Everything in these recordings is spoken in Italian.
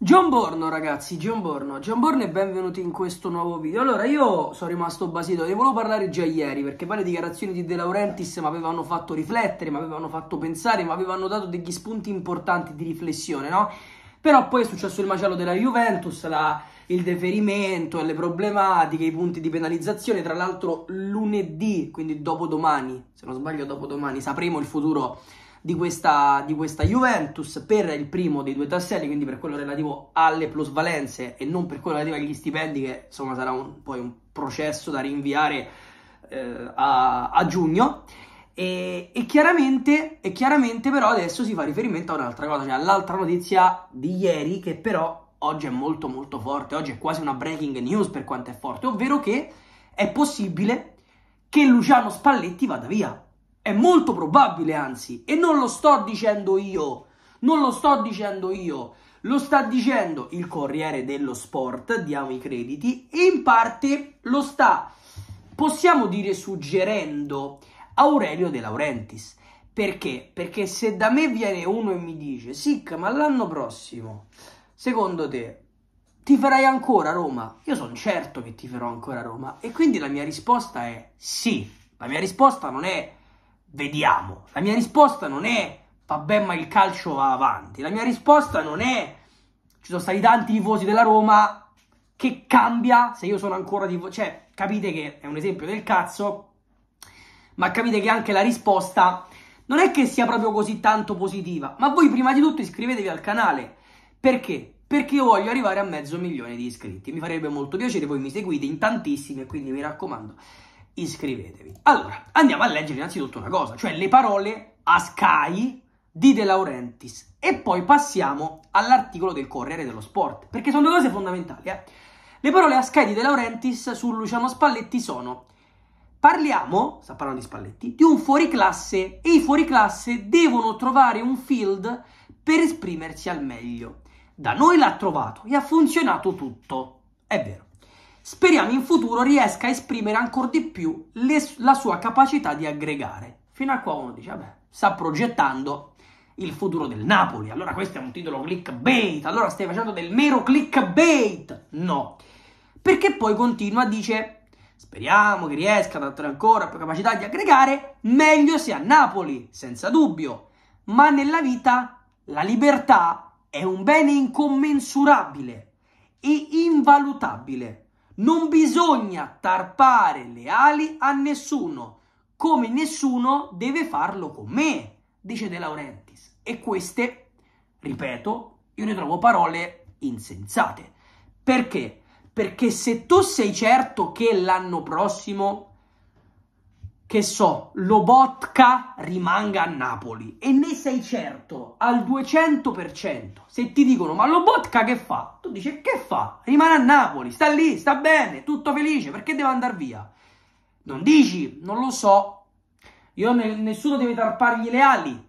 John Borno ragazzi, John Borno, John Borno e benvenuti in questo nuovo video Allora io sono rimasto basito, ne volevo parlare già ieri perché poi le dichiarazioni di De Laurentiis mi avevano fatto riflettere, mi avevano fatto pensare, mi avevano dato degli spunti importanti di riflessione no? Però poi è successo il macello della Juventus, la, il deferimento, le problematiche, i punti di penalizzazione tra l'altro lunedì, quindi dopodomani, se non sbaglio dopodomani sapremo il futuro di questa, di questa Juventus per il primo dei due tasselli, quindi per quello relativo alle plusvalenze e non per quello relativo agli stipendi, che insomma sarà un, poi un processo da rinviare eh, a, a, giugno. E, e, chiaramente, e chiaramente però adesso si fa riferimento a un'altra cosa, cioè all'altra notizia di ieri che però oggi è molto molto forte, oggi è quasi una breaking news per quanto è forte, ovvero che è possibile che Luciano Spalletti vada via. È molto probabile, anzi, e non lo sto dicendo io, non lo sto dicendo io, lo sta dicendo il Corriere dello Sport, diamo i crediti, e in parte lo sta, possiamo dire, suggerendo Aurelio De Laurentiis. Perché? Perché se da me viene uno e mi dice, Sic, ma l'anno prossimo, secondo te, ti farai ancora Roma? Io sono certo che ti farò ancora Roma. E quindi la mia risposta è sì. La mia risposta non è vediamo. La mia risposta non è vabbè ma il calcio va avanti, la mia risposta non è ci sono stati tanti tifosi della Roma che cambia se io sono ancora tifoso, cioè capite che è un esempio del cazzo, ma capite che anche la risposta non è che sia proprio così tanto positiva, ma voi prima di tutto iscrivetevi al canale, perché? Perché io voglio arrivare a mezzo milione di iscritti, mi farebbe molto piacere, voi mi seguite in tantissimi e quindi mi raccomando iscrivetevi. Allora, andiamo a leggere innanzitutto una cosa, cioè le parole a Sky di De Laurentiis e poi passiamo all'articolo del Corriere dello Sport, perché sono due cose fondamentali. Eh? Le parole a Sky di De Laurentiis su Luciano Spalletti sono parliamo, sta parlando di Spalletti, di un fuoriclasse e i fuoriclasse devono trovare un field per esprimersi al meglio. Da noi l'ha trovato e ha funzionato tutto. È vero. Speriamo in futuro riesca a esprimere ancora di più le, la sua capacità di aggregare. Fino a qua uno dice, vabbè, sta progettando il futuro del Napoli. Allora questo è un titolo clickbait, allora stai facendo del mero clickbait. No. Perché poi continua, dice, speriamo che riesca ad attrarre ancora più capacità di aggregare, meglio sia a Napoli, senza dubbio. Ma nella vita la libertà è un bene incommensurabile e invalutabile. Non bisogna tarpare le ali a nessuno, come nessuno deve farlo con me, dice De Laurentiis. E queste, ripeto, io ne trovo parole insensate. Perché? Perché se tu sei certo che l'anno prossimo che so, Lobotka rimanga a Napoli e ne sei certo al 200%. Se ti dicono "Ma Lobotka che fa?" Tu dici "Che fa? Rimane a Napoli, sta lì, sta bene, tutto felice, perché deve andare via?" Non dici "Non lo so. Io ne nessuno deve tarpargli le ali.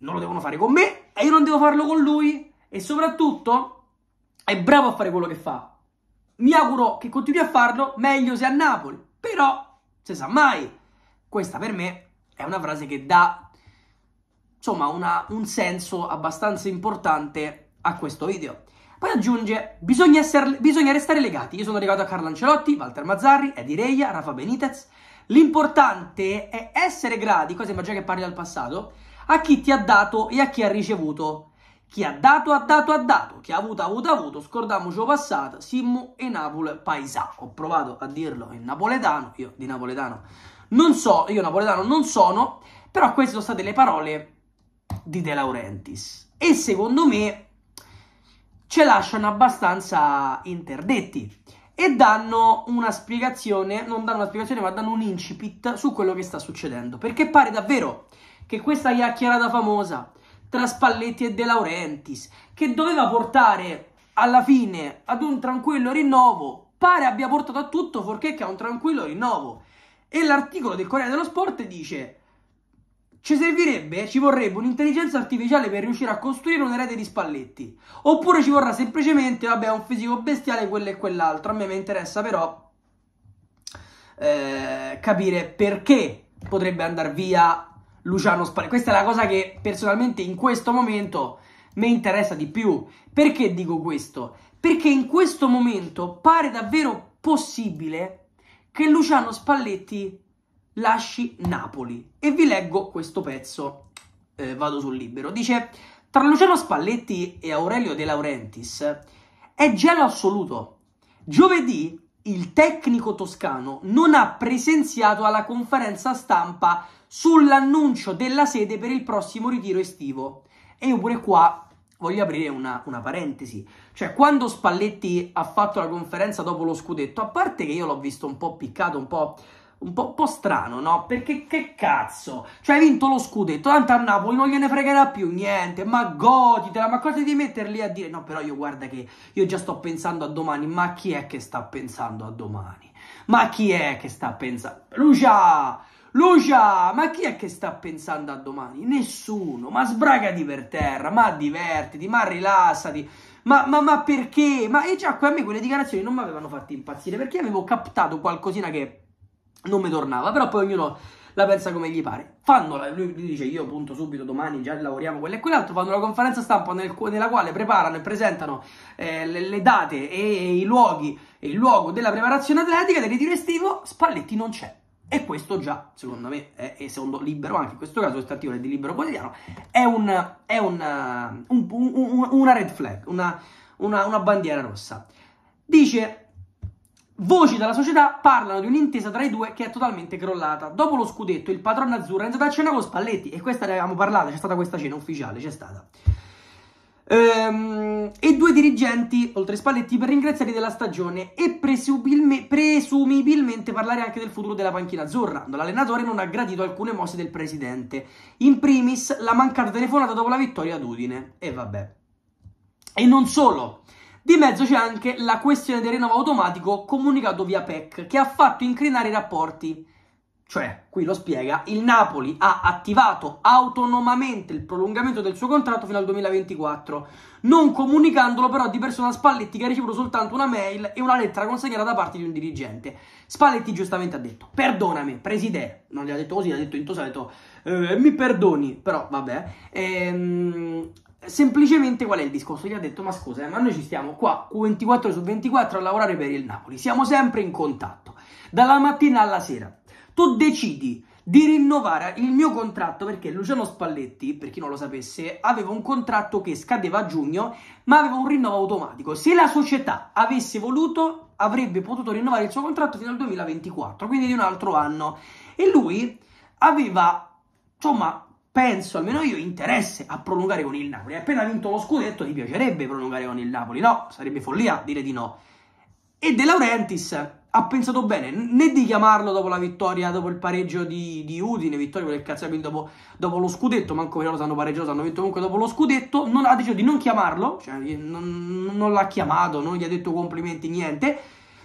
Non lo devono fare con me e io non devo farlo con lui e soprattutto è bravo a fare quello che fa. Mi auguro che continui a farlo, meglio se a Napoli. Però se sa mai questa per me è una frase che dà insomma una, un senso abbastanza importante a questo video. Poi aggiunge, bisogna, esser, bisogna restare legati. Io sono arrivato a Carlo Ancelotti, Walter Mazzarri, Eddie Reia, Rafa Benitez. L'importante è essere grati, cosa immagino che parli dal passato, a chi ti ha dato e a chi ha ricevuto. Chi ha dato, ha dato, ha dato. Chi ha avuto, ha avuto, ha avuto. Scordamoci passato. Simmo e Napoli paesà. Ho provato a dirlo in napoletano, io di napoletano non so, io napoletano non sono, però queste sono state le parole di De Laurentiis. E secondo me ce lasciano abbastanza interdetti e danno una spiegazione, non danno una spiegazione, ma danno un incipit su quello che sta succedendo. Perché pare davvero che questa chiacchierata famosa tra Spalletti e De Laurentiis, che doveva portare alla fine ad un tranquillo rinnovo, pare abbia portato a tutto fuorché che a un tranquillo rinnovo. E l'articolo del Corriere dello Sport dice: Ci servirebbe, ci vorrebbe un'intelligenza artificiale per riuscire a costruire un erede di Spalletti. Oppure ci vorrà semplicemente, vabbè, un fisico bestiale, quello e quell'altro. A me mi interessa però eh, capire perché potrebbe andare via Luciano Spalletti. Questa è la cosa che personalmente in questo momento mi interessa di più. Perché dico questo? Perché in questo momento pare davvero possibile che Luciano Spalletti lasci Napoli. E vi leggo questo pezzo, eh, vado sul libero. Dice, tra Luciano Spalletti e Aurelio De Laurentiis è gelo assoluto. Giovedì il tecnico toscano non ha presenziato alla conferenza stampa sull'annuncio della sede per il prossimo ritiro estivo. E pure qua voglio aprire una, una, parentesi. Cioè, quando Spalletti ha fatto la conferenza dopo lo scudetto, a parte che io l'ho visto un po' piccato, un po'. Un po', un po strano, no? Perché che cazzo? Cioè, hai vinto lo scudetto, tanto a Napoli non gliene fregherà più niente, ma goditela, ma cosa devi metterli a dire? No, però io guarda che io già sto pensando a domani, ma chi è che sta pensando a domani? Ma chi è che sta pensando? Lucia! Lucia, ma chi è che sta pensando a domani? Nessuno, ma sbragati per terra, ma divertiti, ma rilassati, ma, ma, ma perché? Ma e già a me quelle dichiarazioni non mi avevano fatto impazzire, perché avevo captato qualcosina che non mi tornava, però poi ognuno la pensa come gli pare. Fanno la, lui dice io punto subito domani già lavoriamo quello e quell'altro, fanno la conferenza stampa nel, nella quale preparano e presentano eh, le, le, date e, e, i luoghi e il luogo della preparazione atletica del ritiro estivo, Spalletti non c'è. E questo già, secondo me, è, è secondo libero, anche in questo caso questo articolo è di libero quotidiano, è, un, è un, un, un, una red flag, una, una, una bandiera rossa. Dice Voci dalla società parlano di un'intesa tra i due che è totalmente crollata. Dopo lo scudetto, il padrone azzurro è andato a cena con Spalletti e questa ne avevamo parlato, c'è stata questa cena ufficiale, c'è stata. Ehm, e due dirigenti oltre Spalletti per ringraziarli della stagione e presubilme- presumibilmente parlare anche del futuro della panchina azzurra. L'allenatore non ha gradito alcune mosse del presidente. In primis la mancata telefonata dopo la vittoria ad Udine. E vabbè. E non solo. Di mezzo c'è anche la questione del rinnovo automatico comunicato via PEC che ha fatto incrinare i rapporti. Cioè, qui lo spiega, il Napoli ha attivato autonomamente il prolungamento del suo contratto fino al 2024, non comunicandolo però di persona a Spalletti che ha ricevuto soltanto una mail e una lettera consegnata da parte di un dirigente. Spalletti giustamente ha detto, perdonami, preside, non gli ha detto così, gli ha detto in tosa, ha detto, eh, mi perdoni, però vabbè. Ehm, semplicemente qual è il discorso? Gli ha detto, ma scusa, eh, ma noi ci stiamo qua 24 ore su 24 a lavorare per il Napoli, siamo sempre in contatto, dalla mattina alla sera tu decidi di rinnovare il mio contratto perché Luciano Spalletti, per chi non lo sapesse, aveva un contratto che scadeva a giugno, ma aveva un rinnovo automatico. Se la società avesse voluto, avrebbe potuto rinnovare il suo contratto fino al 2024, quindi di un altro anno. E lui aveva, insomma, penso almeno io, interesse a prolungare con il Napoli. Appena vinto lo scudetto, gli piacerebbe prolungare con il Napoli, no? Sarebbe follia dire di no. E De Laurentiis ha pensato bene né di chiamarlo dopo la vittoria, dopo il pareggio di, di Udine, vittoria quel cazzo dopo, dopo lo scudetto, manco perché lo hanno pareggiato, hanno vinto comunque dopo lo scudetto, non, ha deciso di non chiamarlo, cioè non, non l'ha chiamato, non gli ha detto complimenti, niente,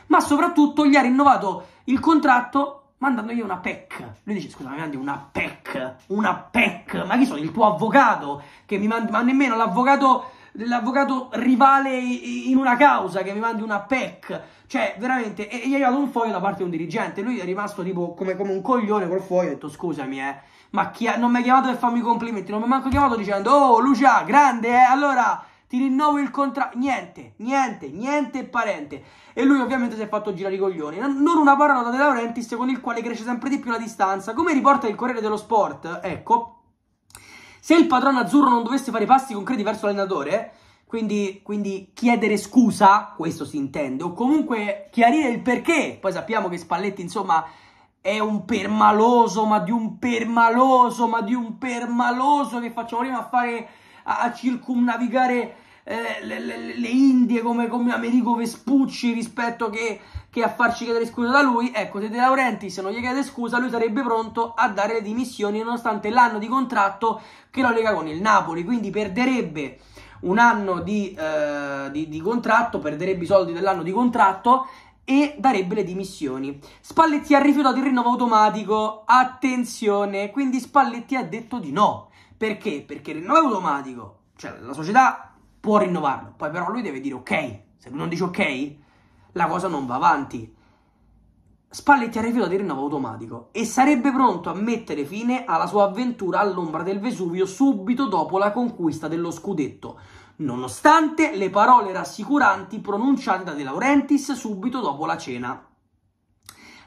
ma soprattutto gli ha rinnovato il contratto mandandogli una PEC. Lui dice: scusami, mi una PEC, una PEC, ma chi sono? Il tuo avvocato? Che mi mandi, ma nemmeno l'avvocato l'avvocato rivale in una causa che mi mandi una PEC. Cioè, veramente, e, gli è arrivato un foglio da parte di un dirigente. Lui è rimasto tipo come, come un coglione col foglio. Ha detto, scusami, eh, ma chi ha, non mi ha chiamato per farmi i complimenti. Non mi ha manco chiamato dicendo, oh, Lucia, grande, eh, allora ti rinnovo il contratto. Niente, niente, niente parente. E lui ovviamente si è fatto girare i coglioni. Non una parola da De Laurentiis con il quale cresce sempre di più la distanza. Come riporta il Corriere dello Sport, ecco, se il padrone azzurro non dovesse fare passi concreti verso l'allenatore, quindi, quindi, chiedere scusa, questo si intende, o comunque chiarire il perché. Poi sappiamo che Spalletti, insomma, è un permaloso, ma di un permaloso, ma di un permaloso che facciamo prima a fare a circumnavigare eh, le, le, le, Indie come, come, Americo Vespucci rispetto che, che, a farci chiedere scusa da lui. Ecco, se De Laurenti se non gli chiede scusa, lui sarebbe pronto a dare le dimissioni nonostante l'anno di contratto che lo lega con il Napoli. Quindi perderebbe un anno di, eh, di, di contratto, perderebbe i soldi dell'anno di contratto e darebbe le dimissioni. Spalletti ha rifiutato il rinnovo automatico. Attenzione, quindi Spalletti ha detto di no. Perché? Perché il rinnovo automatico, cioè la società può rinnovarlo. Poi però lui deve dire ok, se lui non dice ok, la cosa non va avanti. Spalletti ha rifiutato il rinnovo automatico e sarebbe pronto a mettere fine alla sua avventura all'ombra del Vesuvio subito dopo la conquista dello scudetto, nonostante le parole rassicuranti pronunciate da De Laurentiis subito dopo la cena.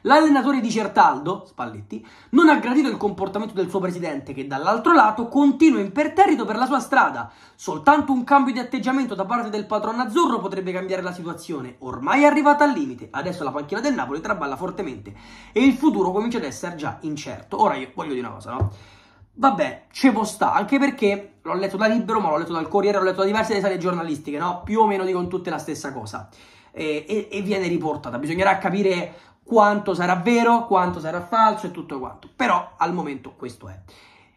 L'allenatore di Certaldo, Spalletti, non ha gradito il comportamento del suo presidente che dall'altro lato continua imperterrito per la sua strada. Soltanto un cambio di atteggiamento da parte del padrone azzurro potrebbe cambiare la situazione. Ormai è arrivata al limite, adesso la panchina del Napoli traballa fortemente e il futuro comincia ad essere già incerto. Ora io voglio dire una cosa, no? Vabbè, ce può sta, anche perché l'ho letto da Libero, ma l'ho letto dal Corriere, l'ho letto da diverse tesate giornalistiche, no? Più o meno dicono tutte la stessa cosa. E, e, e, viene riportata. Bisognerà capire quanto sarà vero, quanto sarà falso e tutto quanto. Però al momento questo è.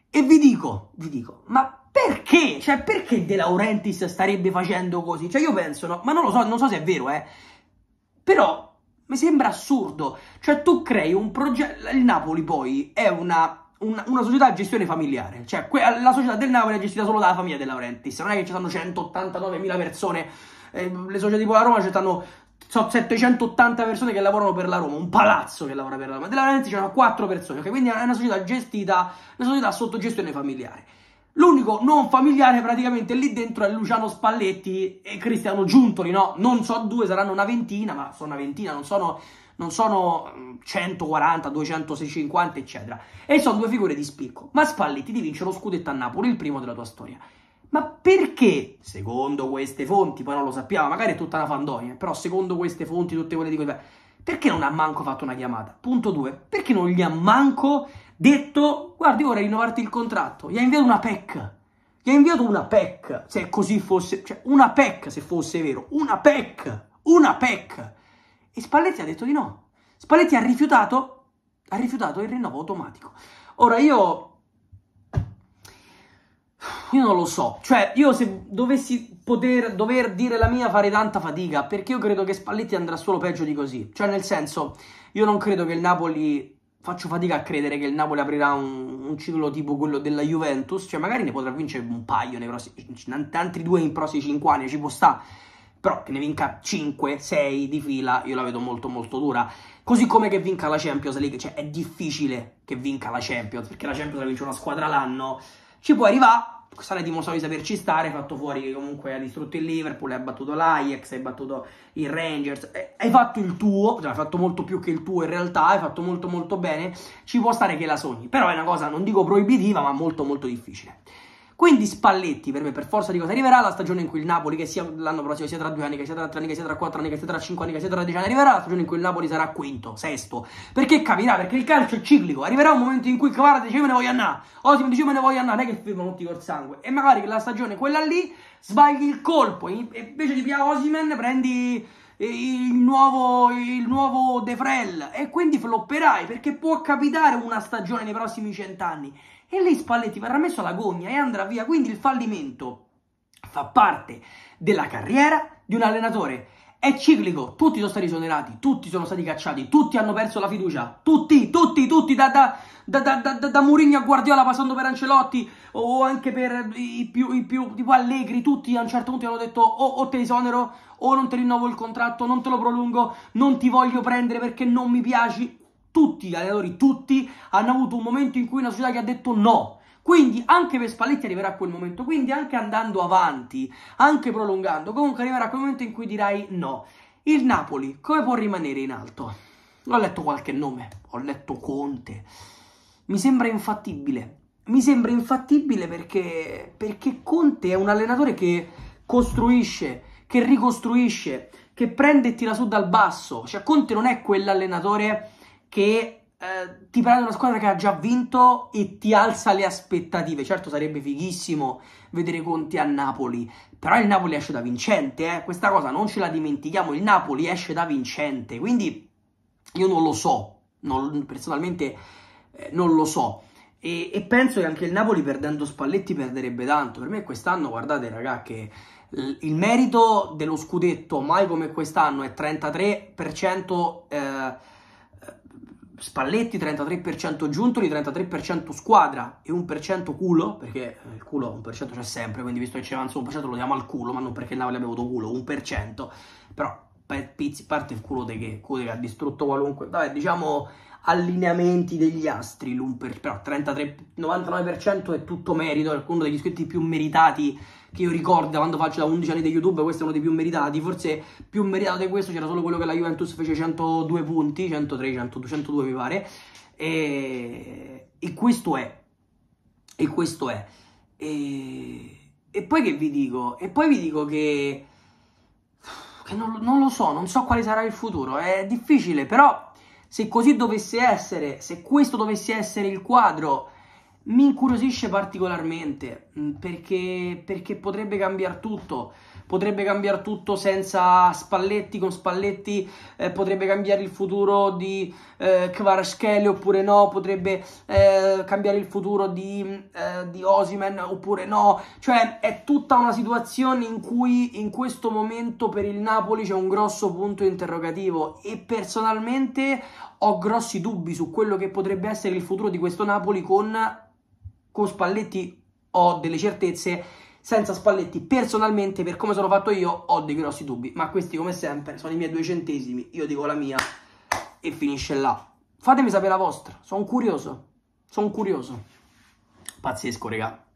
E vi dico, vi dico, ma perché? Cioè, perché De Laurentiis starebbe facendo così? Cioè, io penso, no, ma non lo so, non so se è vero, eh. Però mi sembra assurdo. Cioè, tu crei un progetto. Il Napoli, poi, è una, una, una, società a gestione familiare. Cioè, que- la società del Napoli è gestita solo dalla famiglia De Laurentiis. Non è che ci stanno 189.000 persone. Eh, le società tipo la Roma ci stanno sono 780 persone che lavorano per la Roma, un palazzo che lavora per la Roma, della Valencia c'erano 4 persone, okay? quindi è una società gestita, una società sotto gestione familiare. L'unico non familiare praticamente lì dentro è Luciano Spalletti e Cristiano Giuntoli, no? Non so due, saranno una ventina, ma sono una ventina, non sono, non sono 140, 200, 650, eccetera. E sono due figure di spicco. Ma Spalletti ti vince lo scudetto a Napoli, il primo della tua storia. Ma perché, secondo queste fonti, poi non lo sappiamo, magari è tutta una fandonia, però secondo queste fonti, tutte quelle di cui... Perché non ha manco fatto una chiamata? Punto 2. Perché non gli ha manco detto, guardi, ora rinnovarti il contratto. Gli ha inviato una PEC. Gli ha inviato una PEC, se così fosse... Cioè, una PEC, se fosse vero. Una PEC! Una PEC! E Spalletti ha detto di no. Spalletti ha rifiutato, ha rifiutato il rinnovo automatico. Ora io io non lo so. Cioè, io se dovessi poter dover dire la mia fare tanta fatica, perché io credo che Spalletti andrà solo peggio di così. Cioè, nel senso, io non credo che il Napoli faccio fatica a credere che il Napoli aprirà un, un, ciclo tipo quello della Juventus, cioè magari ne potrà vincere un paio nei prossimi, altri due in prossimi cinque anni, ci può stare, però che ne vinca 5, 6 di fila, io la vedo molto molto dura, così come che vinca la Champions League, cioè è difficile che vinca la Champions, perché la Champions la vince una squadra l'anno, ci può arrivare, Sale dimostrò di saperci stare, hai fatto fuori che comunque ha distrutto il Liverpool, hai battuto l'Ajax, hai battuto il Rangers, eh, hai fatto il tuo, cioè hai fatto molto più che il tuo in realtà, hai fatto molto molto bene, ci può stare che la sogni, però è una cosa, non dico proibitiva, ma molto molto difficile. Quindi Spalletti, per me, per forza di cosa arriverà la stagione in cui il Napoli, che sia l'anno prossimo, sia tra due anni, che sia tra tre anni, che sia tra quattro anni, che sia tra cinque anni, che sia tra dieci anni, arriverà la stagione in cui il Napoli sarà quinto, sesto. Perché capirà? Perché il calcio è ciclico. Arriverà un momento in cui Cavara dice me ne voglio andare, Osim dice me ne voglio andare, non è che firma tutti col sangue. E magari la stagione, quella lì, sbagli il colpo. E invece di pigliare Osimen prendi eh, il nuovo, il nuovo De Frel e quindi flopperai perché può capitare una stagione nei prossimi cent'anni e lei Spalletti verrà messo alla gogna e andrà via. Quindi il fallimento fa parte della carriera di un allenatore. È ciclico, tutti sono stati esonerati, tutti sono stati cacciati, tutti hanno perso la fiducia, tutti, tutti, tutti, da, da, da, da, da Murigno a Guardiola passando per Ancelotti o anche per i più, i più tipo Allegri, tutti a un certo punto hanno detto o, o te esonero o non ti rinnovo il contratto, non te lo prolungo, non ti voglio prendere perché non mi piaci, tutti gli allenatori, tutti, hanno avuto un momento in cui una società che ha detto no. Quindi anche per Spalletti arriverà quel momento, quindi anche andando avanti, anche prolungando, comunque arriverà quel momento in cui dirai no. Il Napoli come può rimanere in alto? Ho letto qualche nome, ho letto Conte. Mi sembra infattibile. Mi sembra infattibile perché, perché Conte è un allenatore che costruisce, che ricostruisce, che prende e tira su dal basso. Cioè Conte non è quell'allenatore che eh, ti prende una squadra che ha già vinto e ti alza le aspettative. Certo sarebbe fighissimo vedere Conti a Napoli, però il Napoli esce da vincente, eh? questa cosa non ce la dimentichiamo, il Napoli esce da vincente, quindi io non lo so, non, personalmente eh, non lo so. E, e, penso che anche il Napoli perdendo Spalletti perderebbe tanto. Per me quest'anno, guardate ragà, che il merito dello scudetto mai come quest'anno è 33% eh, Spalletti 33% Giuntoli, 33% squadra e 1% culo, perché il culo 1% c'è sempre, quindi visto che c'è avanza 1% lo diamo al culo, ma non perché il Napoli abbia avuto culo, 1%, però Pizzi parte il culo di che, culo che ha distrutto qualunque, vabbè diciamo allineamenti degli astri, l'1%, però 33, 99% è tutto merito, è uno degli iscritti più meritati che io ricordo quando faccio da 11 anni di YouTube, questo è uno dei più meritati, forse più meritato di questo c'era solo quello che la Juventus fece 102 punti, 103, 102, 102 mi pare, e, e questo è, e questo è. E... e, poi che vi dico? E poi vi dico che, che non, non lo so, non so quale sarà il futuro, è difficile, però se così dovesse essere, se questo dovesse essere il quadro mi incuriosisce particolarmente mm, perché, perché potrebbe cambiare tutto. Potrebbe cambiare tutto senza Spalletti, con Spalletti eh, potrebbe cambiare il futuro di eh, Kvarashkele oppure no, potrebbe eh, cambiare il futuro di, eh, di, Osimen oppure no. Cioè è tutta una situazione in cui in questo momento per il Napoli c'è un grosso punto interrogativo e personalmente ho grossi dubbi su quello che potrebbe essere il futuro di questo Napoli con con Spalletti ho delle certezze, senza Spalletti personalmente per come sono fatto io ho dei grossi dubbi, ma questi come sempre sono i miei due centesimi, io dico la mia e finisce là. Fatemi sapere la vostra, sono curioso, sono curioso. Pazzesco, regà.